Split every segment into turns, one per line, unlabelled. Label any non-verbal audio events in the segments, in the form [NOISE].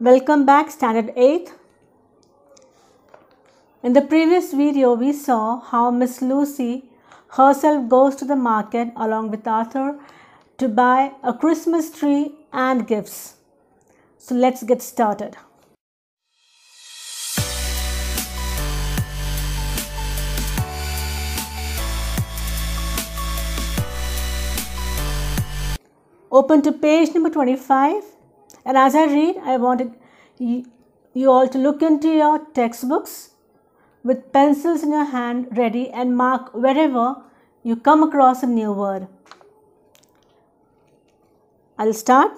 Welcome back standard 8. In the previous video we saw how Miss Lucy herself goes to the market along with Arthur to buy a Christmas tree and gifts. So let's get started. Open to page number 25 and as I read, I wanted you all to look into your textbooks with pencils in your hand ready and mark wherever you come across a new word. I'll start.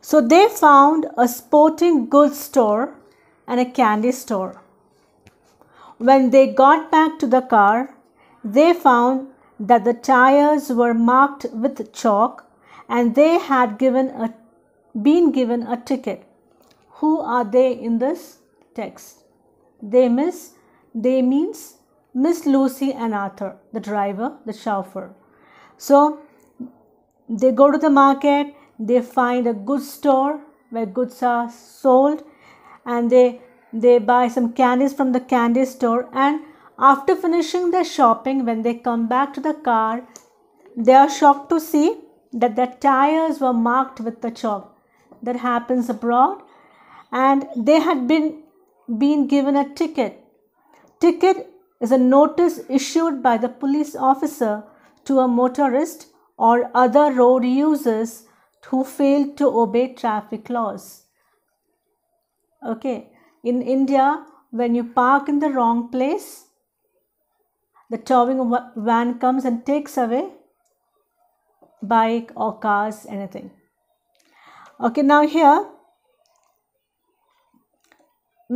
So they found a sporting goods store and a candy store. When they got back to the car, they found that the tires were marked with chalk and they had given a been given a ticket. Who are they in this text? They miss, they means Miss Lucy and Arthur, the driver, the chauffeur. So they go to the market, they find a good store where goods are sold and they they buy some candies from the candy store and after finishing their shopping when they come back to the car they are shocked to see that their tires were marked with the chalk that happens abroad and they had been been given a ticket ticket is a notice issued by the police officer to a motorist or other road users who fail to obey traffic laws okay in india when you park in the wrong place the towing van comes and takes away bike or cars anything okay now here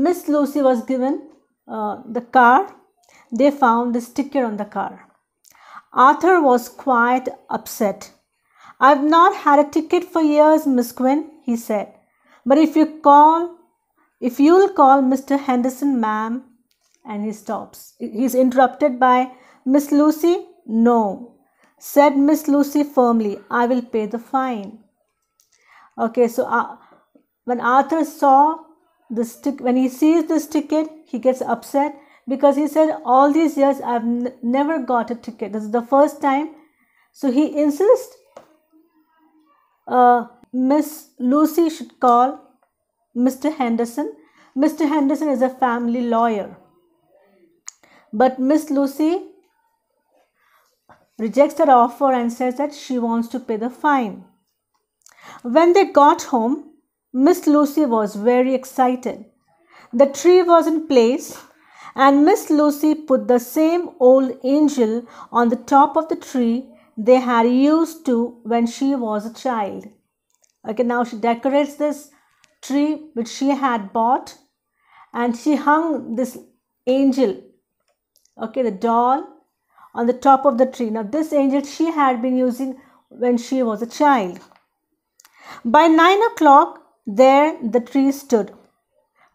miss lucy was given uh, the car they found the sticker on the car arthur was quite upset i've not had a ticket for years miss quinn he said but if you call if you'll call mr henderson ma'am and he stops he's interrupted by miss lucy no said miss lucy firmly i will pay the fine Okay, so uh, when Arthur saw the stick, when he sees this ticket, he gets upset because he said, All these years I've never got a ticket. This is the first time. So he insists uh, Miss Lucy should call Mr. Henderson. Mr. Henderson is a family lawyer. But Miss Lucy rejects her offer and says that she wants to pay the fine. When they got home, Miss Lucy was very excited. The tree was in place, and Miss Lucy put the same old angel on the top of the tree they had used to when she was a child. Okay, now she decorates this tree which she had bought and she hung this angel, okay, the doll on the top of the tree. Now, this angel she had been using when she was a child. By nine o'clock, there the tree stood,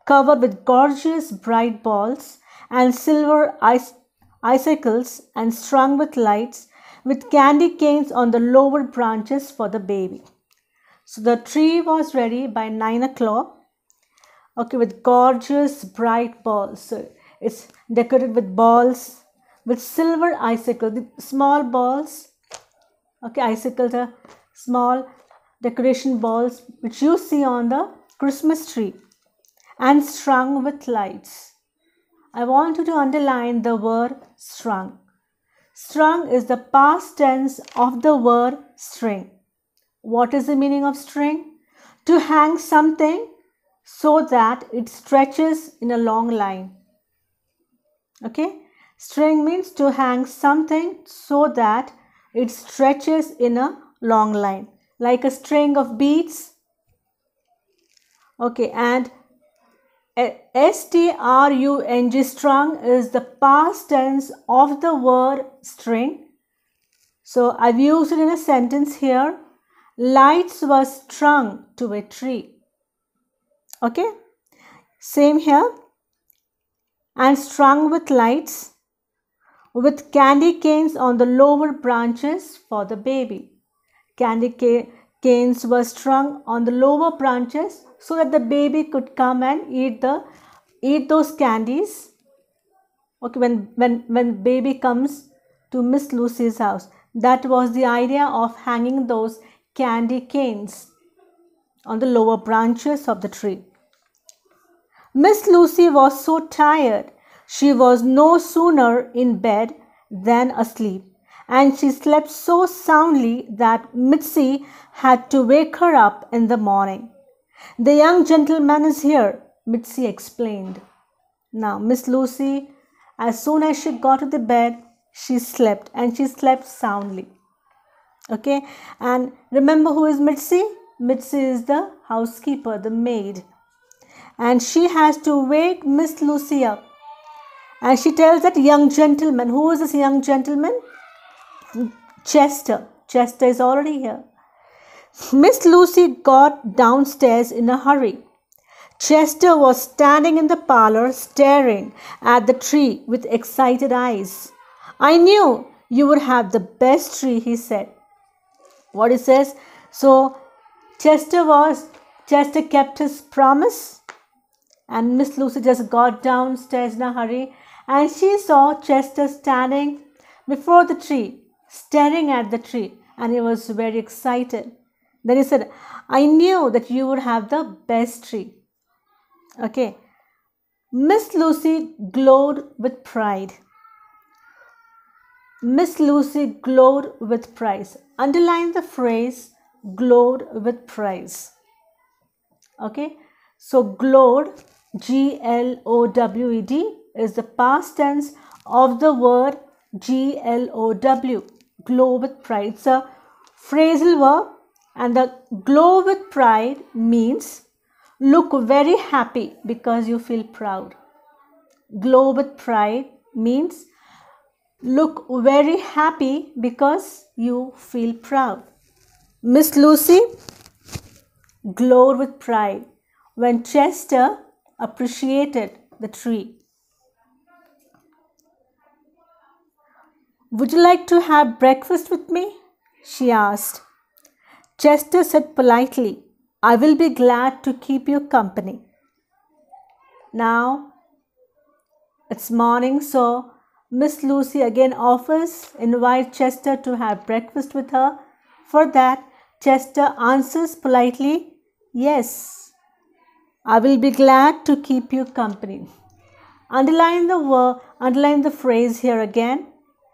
covered with gorgeous bright balls and silver ice- icicles and strung with lights, with candy canes on the lower branches for the baby. So the tree was ready by nine o'clock. Okay, with gorgeous bright balls. So it's decorated with balls, with silver icicle, small balls. Okay, icicles are small decoration balls which you see on the Christmas tree and strung with lights. I want you to underline the word strung. Strung is the past tense of the word string. What is the meaning of string? To hang something so that it stretches in a long line. Okay? String means to hang something so that it stretches in a long line like a string of beads. Okay, and strung strung is the past tense of the word string. So I've used it in a sentence here. Lights were strung to a tree. Okay, same here. And strung with lights with candy canes on the lower branches for the baby. Candy canes were strung on the lower branches so that the baby could come and eat the eat those candies. Okay, when when when baby comes to Miss Lucy's house, that was the idea of hanging those candy canes on the lower branches of the tree. Miss Lucy was so tired, she was no sooner in bed than asleep and she slept so soundly that Mitzi had to wake her up in the morning. The young gentleman is here, Mitzi explained. Now, Miss Lucy, as soon as she got to the bed, she slept and she slept soundly. Okay, and remember who is Mitzi? Mitzi is the housekeeper, the maid, and she has to wake Miss Lucy up. And she tells that young gentleman, who is this young gentleman? Chester. Chester is already here. Miss Lucy got downstairs in a hurry. Chester was standing in the parlor staring at the tree with excited eyes. I knew you would have the best tree, he said. What he says, so Chester was, Chester kept his promise and Miss Lucy just got downstairs in a hurry and she saw Chester standing before the tree staring at the tree and he was very excited. Then he said, I knew that you would have the best tree. Okay. Miss Lucy glowed with pride. Miss Lucy glowed with pride. Underline the phrase glowed with pride. Okay. So glowed, G L O W E D, is the past tense of the word G L O W glow with pride. It's a phrasal verb and the glow with pride means look very happy because you feel proud. Glow with pride means look very happy because you feel proud. Miss Lucy glowed with pride when Chester appreciated the tree. Would you like to have breakfast with me? she asked. Chester said politely, I will be glad to keep you company. Now it's morning, so Miss Lucy again offers, invite Chester to have breakfast with her. For that, Chester answers politely, Yes, I will be glad to keep you company. Underline the word, underline the phrase here again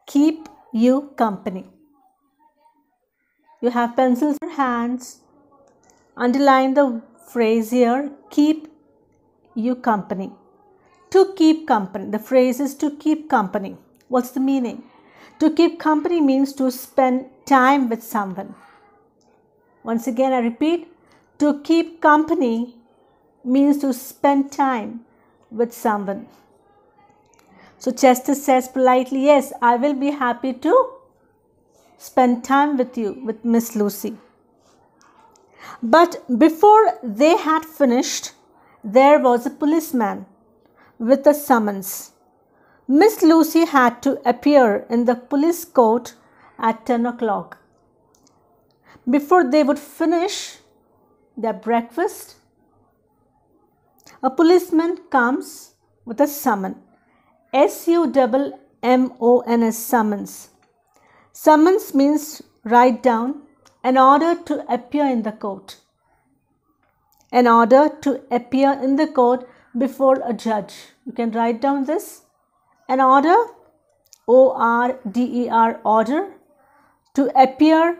keep you company. You have pencils your hands. Underline the phrase here keep you company. To keep company. The phrase is to keep company. What's the meaning? To keep company means to spend time with someone. Once again, I repeat to keep company means to spend time with someone. So Chester says politely, Yes, I will be happy to spend time with you, with Miss Lucy. But before they had finished, there was a policeman with a summons. Miss Lucy had to appear in the police court at 10 o'clock. Before they would finish their breakfast, a policeman comes with a summons. S-U-M-M-O-N-S summons. Summons means write down an order to appear in the court. An order to appear in the court before a judge. You can write down this. An order, O-R-D-E-R, order to appear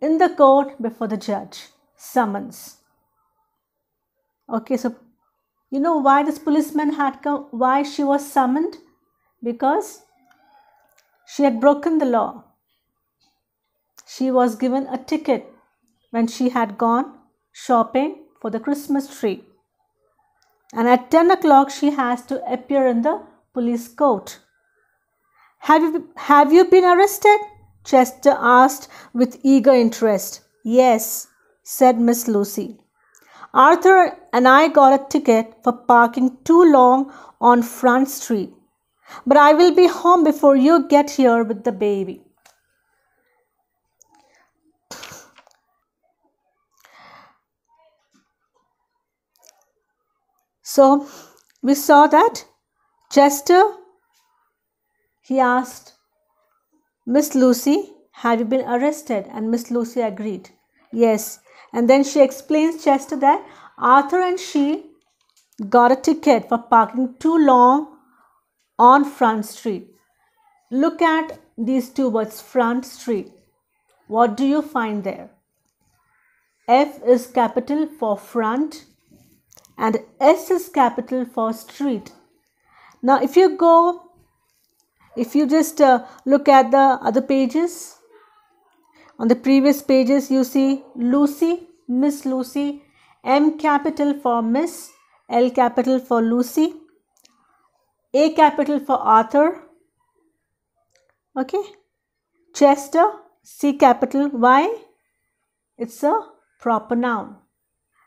in the court before the judge. Summons. Okay, so you know why this policeman had come, why she was summoned? Because she had broken the law. She was given a ticket when she had gone shopping for the Christmas tree. And at 10 o'clock, she has to appear in the police court. Have you, have you been arrested? Chester asked with eager interest. Yes, said Miss Lucy. Arthur and I got a ticket for parking too long on Front Street. But I will be home before you get here with the baby. So we saw that Chester, he asked Miss Lucy, Have you been arrested? And Miss Lucy agreed, Yes, and then she explains Chester that Arthur and she got a ticket for parking too long on Front Street. Look at these two words, Front Street. What do you find there? F is capital for front and S is capital for street. Now, if you go, if you just uh, look at the other pages, on the previous pages, you see Lucy, Miss Lucy, M capital for Miss, L capital for Lucy, A capital for Arthur, okay, Chester, C capital Y, it's a proper noun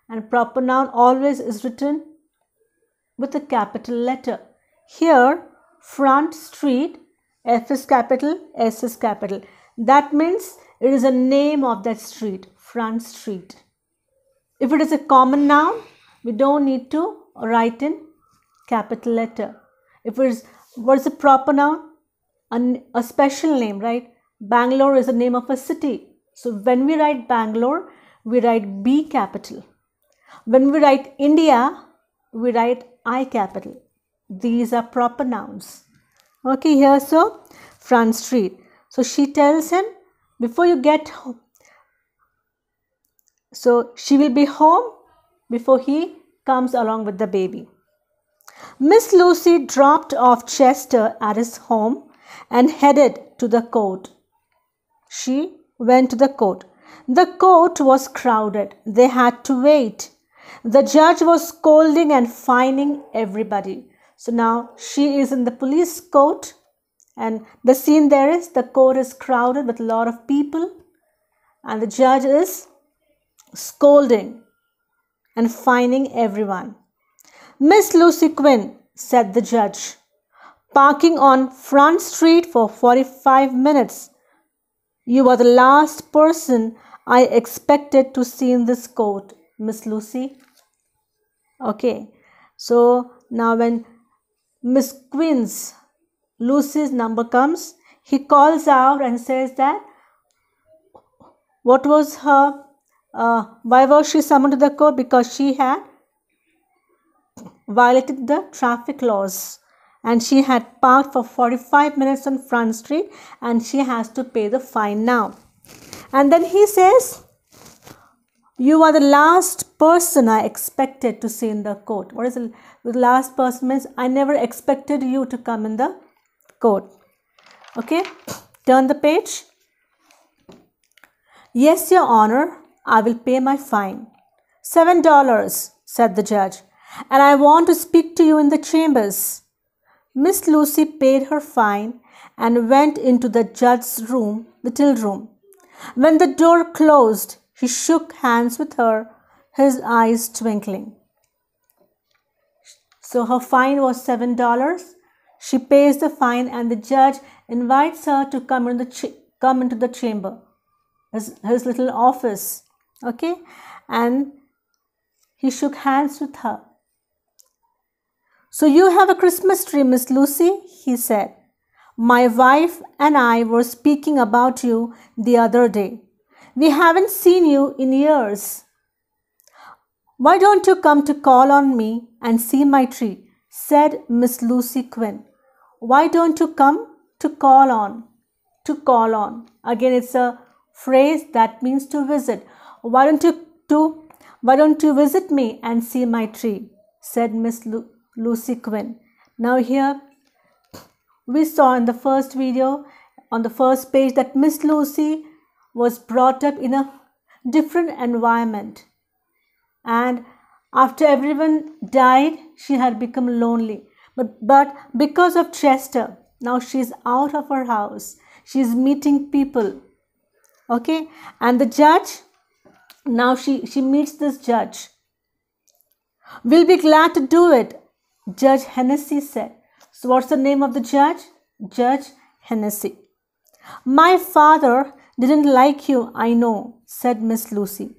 and proper noun always is written with a capital letter. Here, front street, F is capital, S is capital. That means it is a name of that street, front street. If it is a common noun, we don't need to write in capital letter. If it is, what is a proper noun? An, a special name, right? Bangalore is the name of a city. So when we write Bangalore, we write B capital. When we write India, we write I capital. These are proper nouns. Okay, here so front street. So she tells him, before you get home. So she will be home before he comes along with the baby. Miss Lucy dropped off Chester at his home and headed to the court. She went to the court. The court was crowded. They had to wait. The judge was scolding and fining everybody. So now she is in the police court and the scene there is the court is crowded with a lot of people, and the judge is scolding and fining everyone. Miss Lucy Quinn, said the judge, parking on Front Street for 45 minutes. You are the last person I expected to see in this court, Miss Lucy. Okay, so now when Miss Quinn's Lucy's number comes. He calls out and says that what was her, uh, why was she summoned to the court? Because she had violated the traffic laws and she had parked for 45 minutes on Front Street and she has to pay the fine now. And then he says, you are the last person I expected to see in the court. What is the, the last person means? I never expected you to come in the code. Okay, turn the page. Yes, Your Honor, I will pay my fine. Seven dollars, said the judge, and I want to speak to you in the chambers. Miss Lucy paid her fine and went into the judge's room, the till room. When the door closed, he shook hands with her, his eyes twinkling. So her fine was $7 she pays the fine and the judge invites her to come, in the come into the chamber, his, his little office. Okay? And he shook hands with her. So you have a Christmas tree, Miss Lucy, he said. My wife and I were speaking about you the other day. We haven't seen you in years. Why don't you come to call on me and see my tree? said Miss Lucy Quinn. Why don't you come? To call on. To call on. Again, it's a phrase that means to visit. Why don't you to why don't you visit me and see my tree? said Miss Lu- Lucy Quinn. Now here we saw in the first video on the first page that Miss Lucy was brought up in a different environment and after everyone died she had become lonely but, but because of Chester, now she's out of her house. She's meeting people. Okay? And the judge, now she, she meets this judge. We'll be glad to do it, Judge Hennessy said. So, what's the name of the judge? Judge Hennessy. My father didn't like you, I know, said Miss Lucy.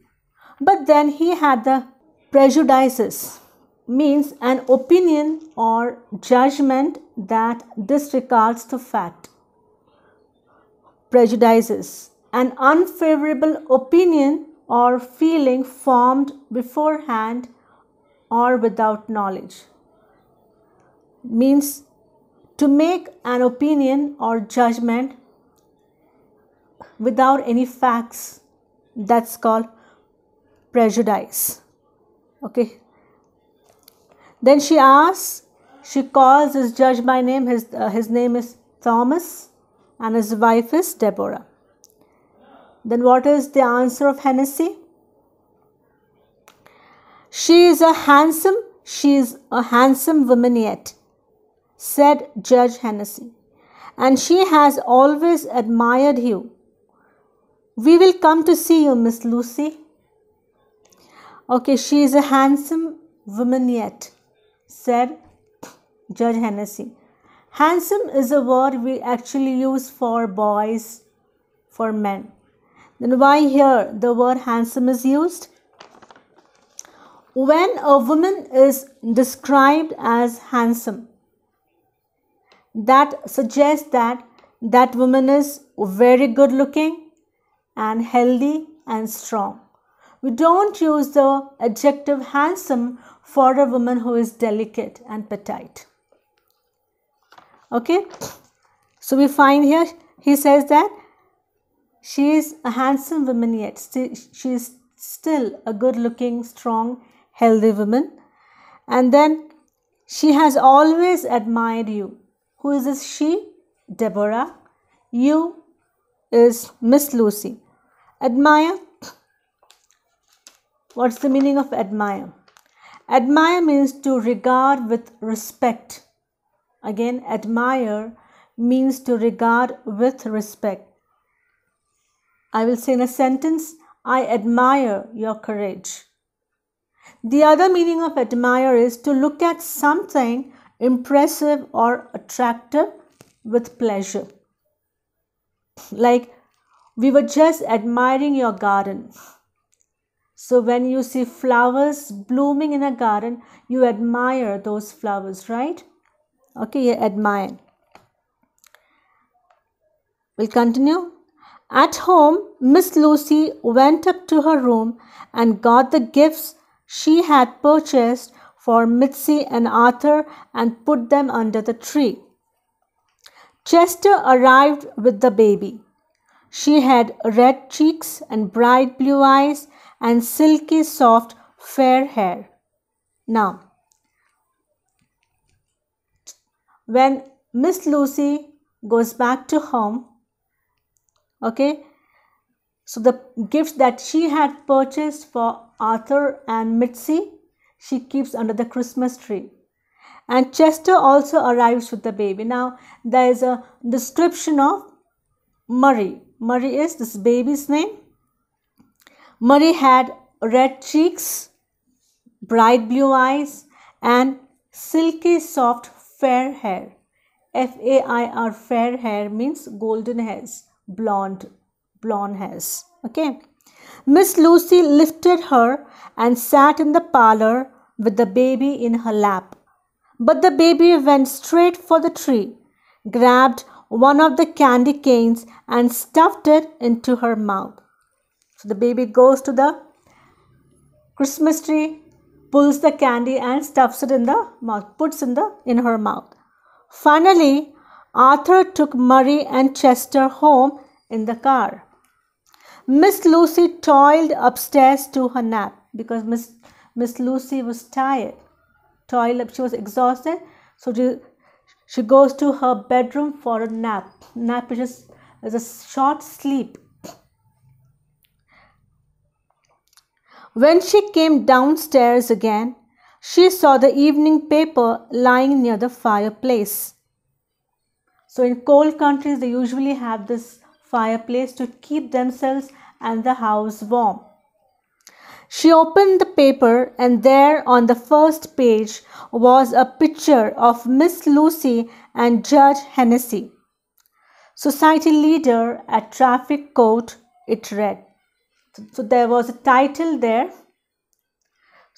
But then he had the prejudices means an opinion or judgment that disregards the fact. Prejudices an unfavorable opinion or feeling formed beforehand or without knowledge. Means to make an opinion or judgment without any facts. That's called prejudice. Okay, then she asks, she calls this judge by name. His, uh, his name is Thomas and his wife is Deborah. Then what is the answer of Hennessy? She is a handsome, she is a handsome woman yet, said Judge Hennessy. And she has always admired you. We will come to see you, Miss Lucy. Okay, she is a handsome woman yet said Judge Hennessy. Handsome is a word we actually use for boys, for men. Then why here the word handsome is used? When a woman is described as handsome, that suggests that that woman is very good looking and healthy and strong. We don't use the adjective handsome for a woman who is delicate and petite. Okay, so we find here he says that she is a handsome woman yet she is still a good looking, strong, healthy woman. And then she has always admired you. Who is this she? Deborah. You is Miss Lucy. Admire. What's the meaning of admire? Admire means to regard with respect. Again, admire means to regard with respect. I will say in a sentence, I admire your courage. The other meaning of admire is to look at something impressive or attractive with pleasure. Like, we were just admiring your garden. So when you see flowers blooming in a garden, you admire those flowers, right? Okay, you admire. We'll continue. At home, Miss Lucy went up to her room and got the gifts she had purchased for Mitzi and Arthur and put them under the tree. Chester arrived with the baby. She had red cheeks and bright blue eyes and silky soft fair hair. Now, when Miss Lucy goes back to home, okay, so the gifts that she had purchased for Arthur and Mitzi, she keeps under the Christmas tree. And Chester also arrives with the baby. Now, there is a description of Murray. Murray is this baby's name Murray had red cheeks, bright blue eyes, and silky soft fair hair. F A I R fair hair means golden hairs, blonde, blonde hairs. Okay. Miss Lucy lifted her and sat in the parlor with the baby in her lap. But the baby went straight for the tree, grabbed one of the candy canes and stuffed it into her mouth. So the baby goes to the Christmas tree, pulls the candy and stuffs it in the mouth, puts in the in her mouth. Finally, Arthur took Murray and Chester home in the car. Miss Lucy toiled upstairs to her nap because Miss Miss Lucy was tired. Toiled up, she was exhausted. So she, she goes to her bedroom for a nap. Nap is, just, is a short sleep When she came downstairs again, she saw the evening paper lying near the fireplace. So, in cold countries, they usually have this fireplace to keep themselves and the house warm. She opened the paper, and there on the first page was a picture of Miss Lucy and Judge Hennessy, society leader at Traffic Court, it read so there was a title there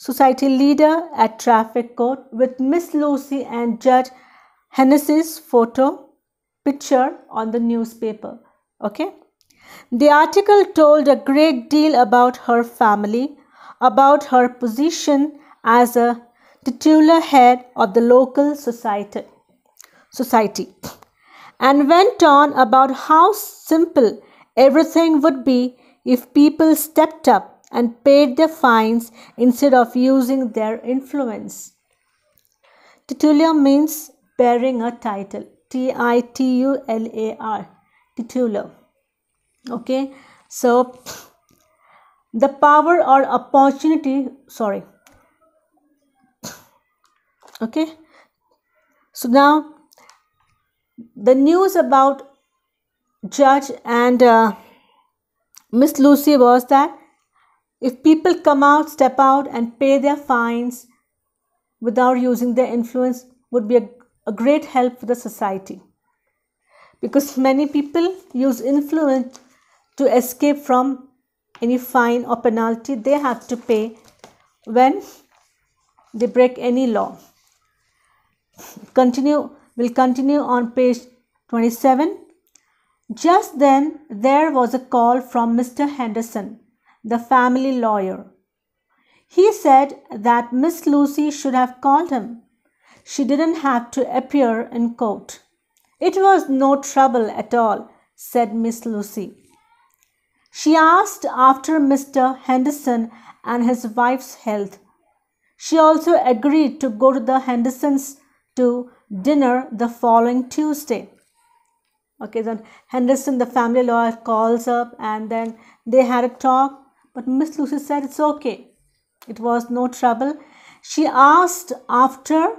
society leader at traffic court with miss lucy and judge hennessy's photo picture on the newspaper okay the article told a great deal about her family about her position as a titular head of the local society society and went on about how simple everything would be if people stepped up and paid their fines instead of using their influence. Titular means bearing a title. T I T U L A R. Titular. Okay, so the power or opportunity, sorry. Okay, so now the news about judge and uh, Miss Lucy was that if people come out, step out, and pay their fines without using their influence, would be a, a great help for the society. Because many people use influence to escape from any fine or penalty they have to pay when they break any law. Continue, we'll continue on page 27. Just then there was a call from Mr. Henderson, the family lawyer. He said that Miss Lucy should have called him. She didn't have to appear in court. It was no trouble at all, said Miss Lucy. She asked after Mr. Henderson and his wife's health. She also agreed to go to the Hendersons to dinner the following Tuesday. Okay, then Henderson, the family lawyer, calls up and then they had a talk. But Miss Lucy said it's okay. It was no trouble. She asked after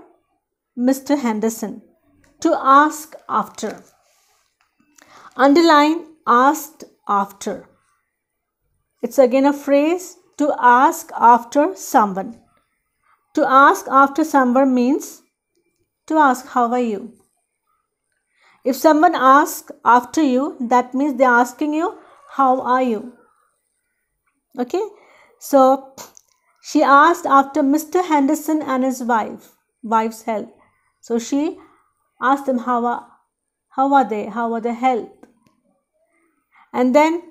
Mr. Henderson to ask after. Underline asked after. It's again a phrase to ask after someone. To ask after someone means to ask how are you if someone asks after you, that means they are asking you, how are you? Okay. So, she asked after Mr. Henderson and his wife, wife's health. So, she asked them, how are, how are they? How are their health? And then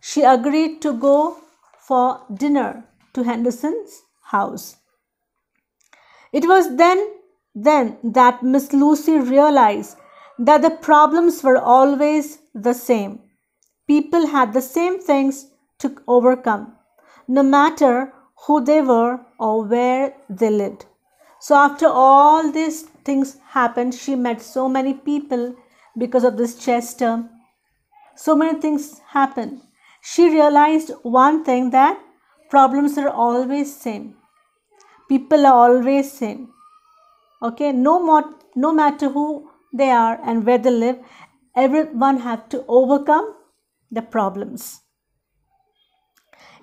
she agreed to go for dinner to Henderson's house. It was then then that Miss Lucy realized that the problems were always the same. People had the same things to overcome, no matter who they were or where they lived. So, after all these things happened, she met so many people because of this Chester. So many things happened. She realized one thing that problems are always same. People are always same. Okay, no more, no matter who they are and where they live, everyone have to overcome the problems.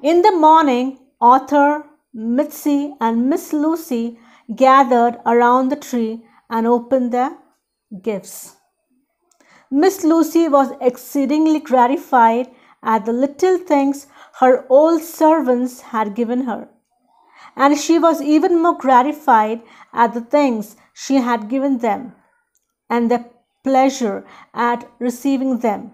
In the morning, Arthur, Mitzi, and Miss Lucy gathered around the tree and opened their gifts. Miss Lucy was exceedingly gratified at the little things her old servants had given her. And she was even more gratified at the things she had given them, and the pleasure at receiving them.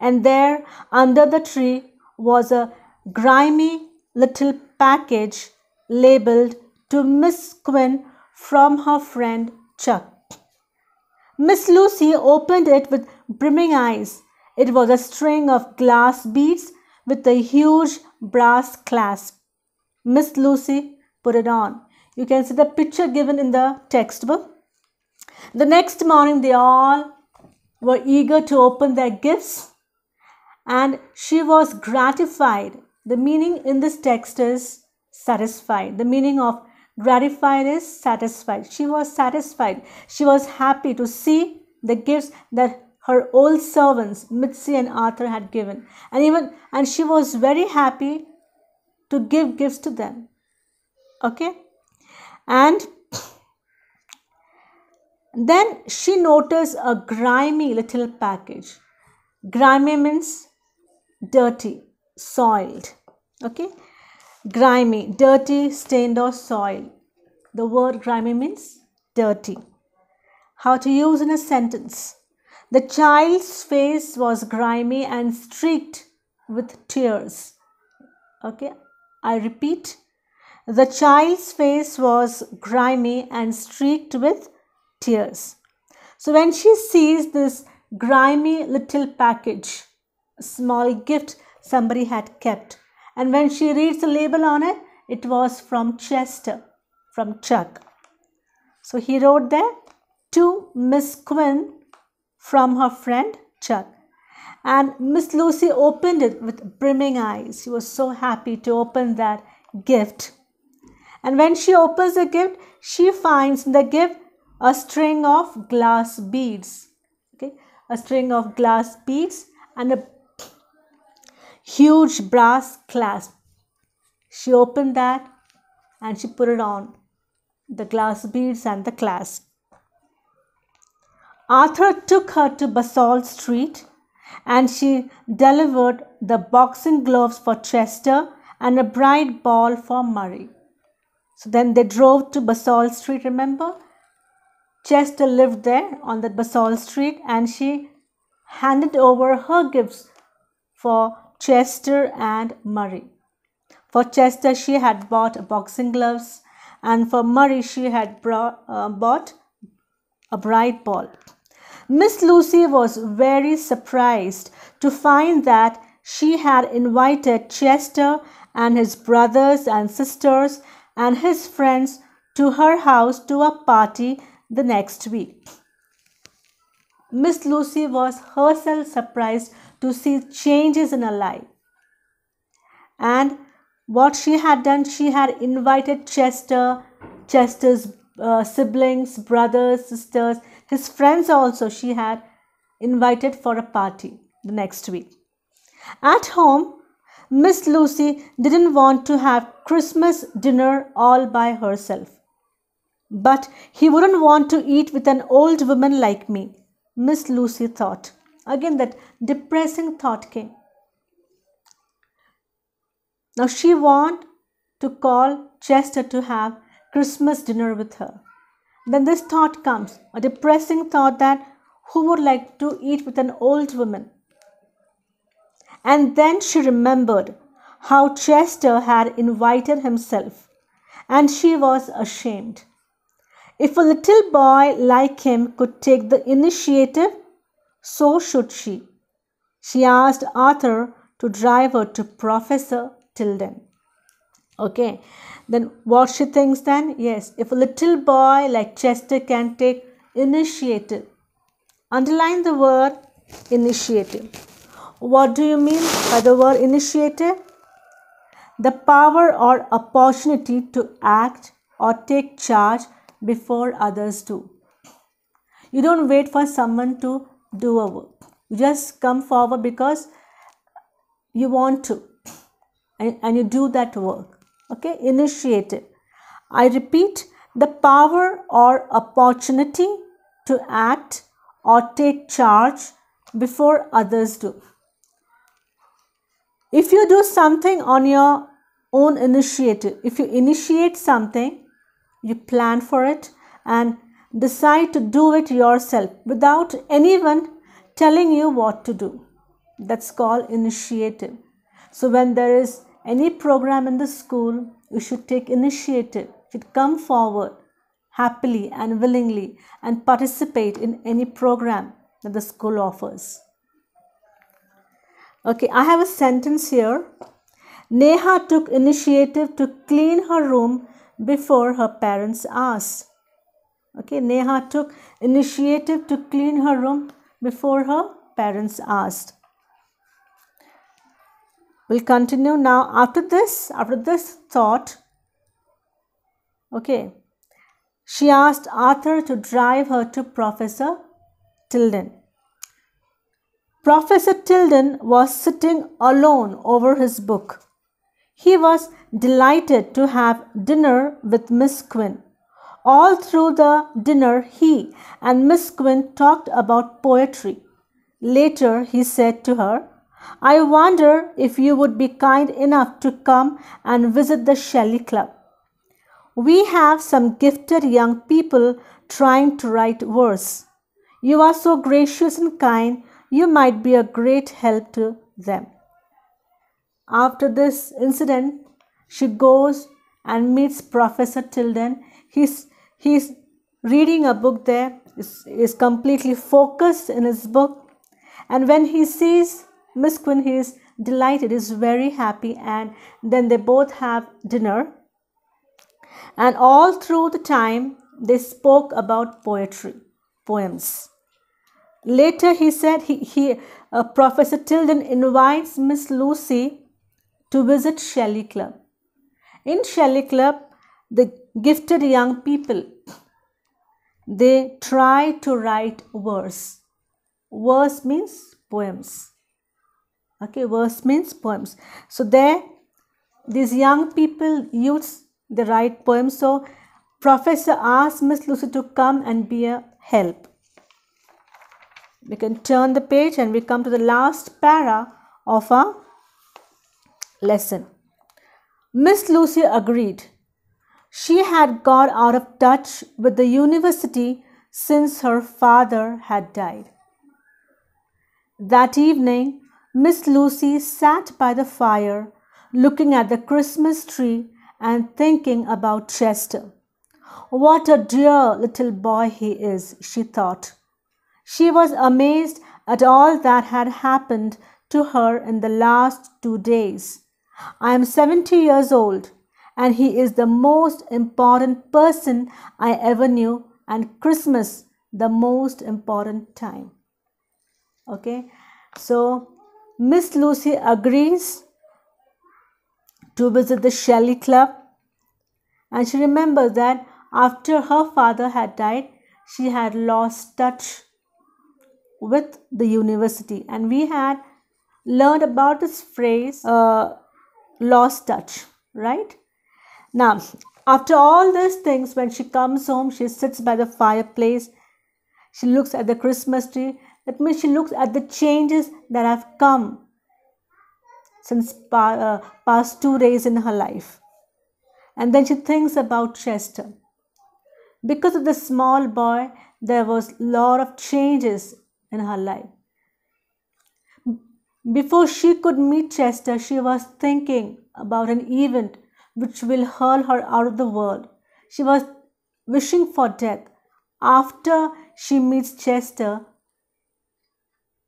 And there, under the tree, was a grimy little package labeled to Miss Quinn from her friend Chuck. Miss Lucy opened it with brimming eyes. It was a string of glass beads with a huge brass clasp. Miss Lucy put it on. You can see the picture given in the textbook. The next morning, they all were eager to open their gifts, and she was gratified. The meaning in this text is satisfied. The meaning of gratified is satisfied. She was satisfied. She was happy to see the gifts that her old servants Mitzi and Arthur had given. And even and she was very happy to give gifts to them. Okay? And then she noticed a grimy little package. Grimy means dirty, soiled. Okay. Grimy, dirty, stained or soiled. The word grimy means dirty. How to use in a sentence. The child's face was grimy and streaked with tears. Okay. I repeat. The child's face was grimy and streaked with tears. So when she sees this grimy little package, a small gift somebody had kept, and when she reads the label on it, it was from Chester, from Chuck. So he wrote there to Miss Quinn from her friend Chuck. And Miss Lucy opened it with brimming eyes. She was so happy to open that gift. And when she opens the gift, she finds in the gift a string of glass beads okay a string of glass beads and a huge brass clasp she opened that and she put it on the glass beads and the clasp arthur took her to basalt street and she delivered the boxing gloves for chester and a bright ball for murray so then they drove to basalt street remember Chester lived there on that basalt street and she handed over her gifts for Chester and Murray. For Chester, she had bought boxing gloves and for Murray, she had brought, uh, bought a bright ball. Miss Lucy was very surprised to find that she had invited Chester and his brothers and sisters and his friends to her house to a party the next week. Miss Lucy was herself surprised to see changes in her life. And what she had done, she had invited Chester, Chester's uh, siblings, brothers, sisters, his friends also, she had invited for a party the next week. At home, Miss Lucy didn't want to have Christmas dinner all by herself. But he wouldn't want to eat with an old woman like me, Miss Lucy thought. Again, that depressing thought came. Now, she wanted to call Chester to have Christmas dinner with her. Then this thought comes, a depressing thought that who would like to eat with an old woman? And then she remembered how Chester had invited himself, and she was ashamed. If a little boy like him could take the initiative, so should she. She asked Arthur to drive her to Professor Tilden. Okay, then what she thinks then? Yes, if a little boy like Chester can take initiative, underline the word initiative. What do you mean by the word initiative? The power or opportunity to act or take charge before others do. You don't wait for someone to do a work. You just come forward because you want to and, and you do that work. Okay, initiate it. I repeat the power or opportunity to act or take charge before others do. If you do something on your own initiative, if you initiate something, you plan for it and decide to do it yourself without anyone telling you what to do. That's called initiative. So when there is any program in the school, you should take initiative. You should come forward happily and willingly and participate in any program that the school offers. Okay, I have a sentence here. Neha took initiative to clean her room before her parents asked. Okay, Neha took initiative to clean her room before her parents asked. We'll continue now. After this, after this thought, okay, she asked Arthur to drive her to Professor Tilden. Professor Tilden was sitting alone over his book. He was delighted to have dinner with Miss Quinn. All through the dinner, he and Miss Quinn talked about poetry. Later, he said to her, I wonder if you would be kind enough to come and visit the Shelley Club. We have some gifted young people trying to write verse. You are so gracious and kind, you might be a great help to them. After this incident, she goes and meets Professor Tilden. He's, he's reading a book there, is, is completely focused in his book. And when he sees Miss Quinn, he is delighted, is very happy. And then they both have dinner. And all through the time, they spoke about poetry, poems. Later, he said he, he uh, Professor Tilden invites Miss Lucy to visit Shelley Club. In Shelley Club, the gifted young people, they try to write verse. Verse means poems. Okay, verse means poems. So there, these young people, use they write poems. So professor asked Miss Lucy to come and be a help. We can turn the page and we come to the last para of our lesson. Miss Lucy agreed. She had got out of touch with the university since her father had died. That evening, Miss Lucy sat by the fire looking at the Christmas tree and thinking about Chester. What a dear little boy he is, she thought. She was amazed at all that had happened to her in the last two days. I am 70 years old and he is the most important person I ever knew and Christmas the most important time. Okay, so Miss Lucy agrees to visit the Shelley Club and she remembers that after her father had died, she had lost touch with the university and we had learned about this phrase uh, lost touch, right? Now, after all these things, when she comes home, she sits by the fireplace. She looks at the Christmas tree. That means she looks at the changes that have come since uh, past two days in her life. And then she thinks about Chester. Because of the small boy, there was lot of changes in her life. Before she could meet Chester, she was thinking about an event which will hurl her out of the world. She was wishing for death. After she meets Chester,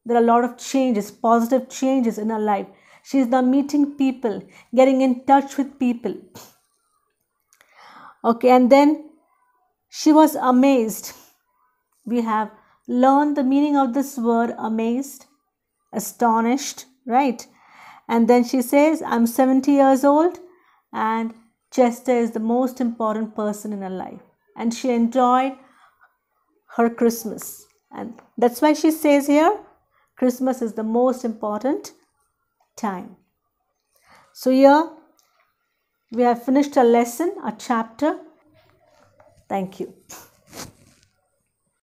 there are a lot of changes, positive changes in her life. She is now meeting people, getting in touch with people. [CLEARS THROAT] Okay, and then she was amazed. We have learned the meaning of this word amazed astonished, right? And then she says, I'm 70 years old and Chester is the most important person in her life. And she enjoyed her Christmas. And that's why she says here, Christmas is the most important time. So here we have finished a lesson, a chapter. Thank you.